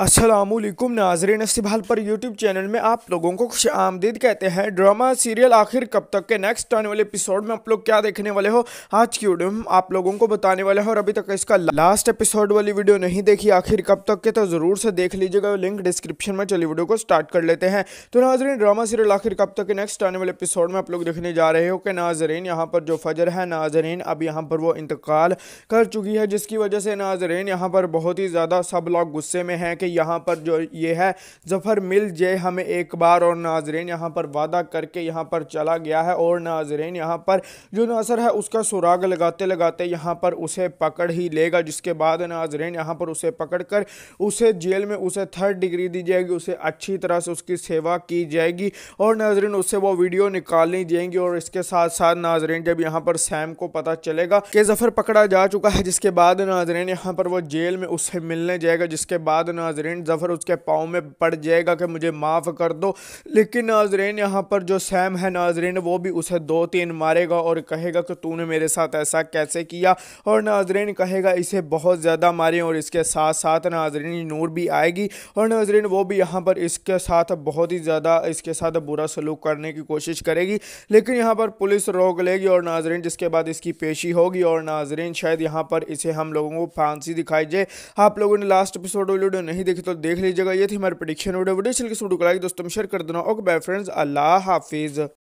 असलम नाजरे इस्तेबाल पर YouTube channel में आप लोगों को खुश आमदीद कहते हैं ड्रामा सीरियल आखिर कब तक के नेक्स्ट आने वाले एपिसोड में आप लोग क्या देखने वाले हो आज की वीडियो में आप लोगों को बताने वाले हो और अभी तक इसका लास्ट एपिसोड वाली वीडियो नहीं देखी आखिर कब तक के तो ज़रूर से देख लीजिएगा लिंक डिस्क्रिप्शन में चली वीडियो को स्टार्ट कर लेते हैं तो नाजरीन ड्रामा सीरियल आखिर कब तक के नेक्स्ट आने वाले एपिसोड में आप लोग देखने जा रहे हो कि नाजरीन यहाँ पर जो फजर है नाजरीन अब यहाँ पर वो इंतकाल कर चुकी है जिसकी वजह से नाजरीन यहाँ पर बहुत ही ज़्यादा सब लोग गुस्से में हैं कि यहाँ पर जो ये है जफ़र मिल जे हमें एक बार और नाजरेन यहाँ पर वादा करके यहाँ पर चला गया है और नाजरेन यहाँ पर जो नासर है उसका सुराग लगाते लगाते यहाँ पर उसे पकड़ ही लेगा जिसके बाद नाजरेन यहाँ पर उसे पकड़ कर उसे जेल में उसे थर्ड डिग्री दी जाएगी उसे अच्छी तरह से उसकी सेवा की जाएगी और नाजरेन उससे वो वीडियो निकालनी जाएंगी और इसके साथ साथ नाजरेन जब यहाँ पर सैम को पता चलेगा कि जफ़र पकड़ा जा चुका है जिसके बाद नाजरेन यहाँ पर वो जेल में उससे मिलने जाएगा जिसके बाद नाजरीन नाजरीन ज़फ़र उसके पाँव में पड़ जाएगा कि मुझे माफ़ कर दो लेकिन नाजरीन यहाँ पर जो सैम है नाजरीन वो भी उसे दो तीन मारेगा और कहेगा कि तूने मेरे साथ ऐसा कैसे किया और नाजरीन कहेगा इसे बहुत ज़्यादा मारें और इसके साथ साथ नाजरीन नूर भी आएगी और नाजरीन वो भी यहाँ पर इसके साथ बहुत ही ज़्यादा इसके साथ बुरा सलूक करने की कोशिश करेगी लेकिन यहाँ पर पुलिस रोक लेगी और नाजरीन जिसके बाद इसकी पेशी होगी और नाजरीन शायद यहाँ पर इसे हम लोगों को फांसी दिखाई जाए आप लोगों ने लास्ट एपिसोड वीडियो नहीं नहीं देखी तो देख लीजिएगा ये थी हमारी प्रडिक्शन वीडियो वीडियो चल के वीडियो को लाइक दोस्तों में शेयर कर देना ओके बाय फ्रेंड्स अल्लाह हाफिज़